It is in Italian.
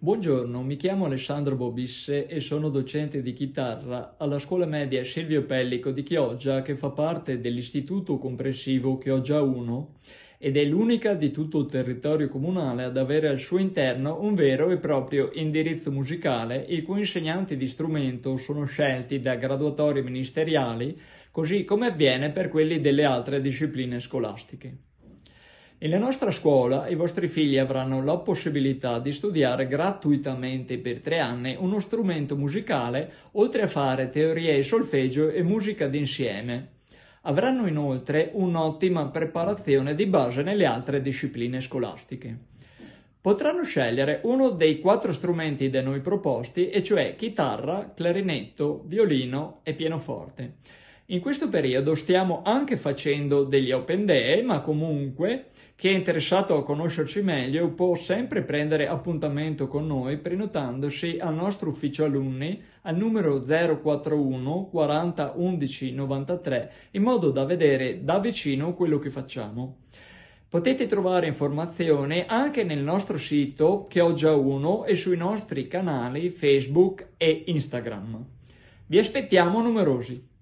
Buongiorno, mi chiamo Alessandro Bobisse e sono docente di chitarra alla scuola media Silvio Pellico di Chioggia che fa parte dell'Istituto Comprensivo Chioggia 1 ed è l'unica di tutto il territorio comunale ad avere al suo interno un vero e proprio indirizzo musicale i cui insegnanti di strumento sono scelti da graduatori ministeriali così come avviene per quelli delle altre discipline scolastiche. Nella nostra scuola i vostri figli avranno la possibilità di studiare gratuitamente per tre anni uno strumento musicale, oltre a fare teorie e solfeggio e musica d'insieme. Avranno inoltre un'ottima preparazione di base nelle altre discipline scolastiche. Potranno scegliere uno dei quattro strumenti da noi proposti, e cioè chitarra, clarinetto, violino e pianoforte. In questo periodo stiamo anche facendo degli open day, ma comunque chi è interessato a conoscerci meglio può sempre prendere appuntamento con noi prenotandosi al nostro ufficio alunni al numero 041 40 11 93 in modo da vedere da vicino quello che facciamo. Potete trovare informazioni anche nel nostro sito Chioggia1 e sui nostri canali Facebook e Instagram. Vi aspettiamo numerosi!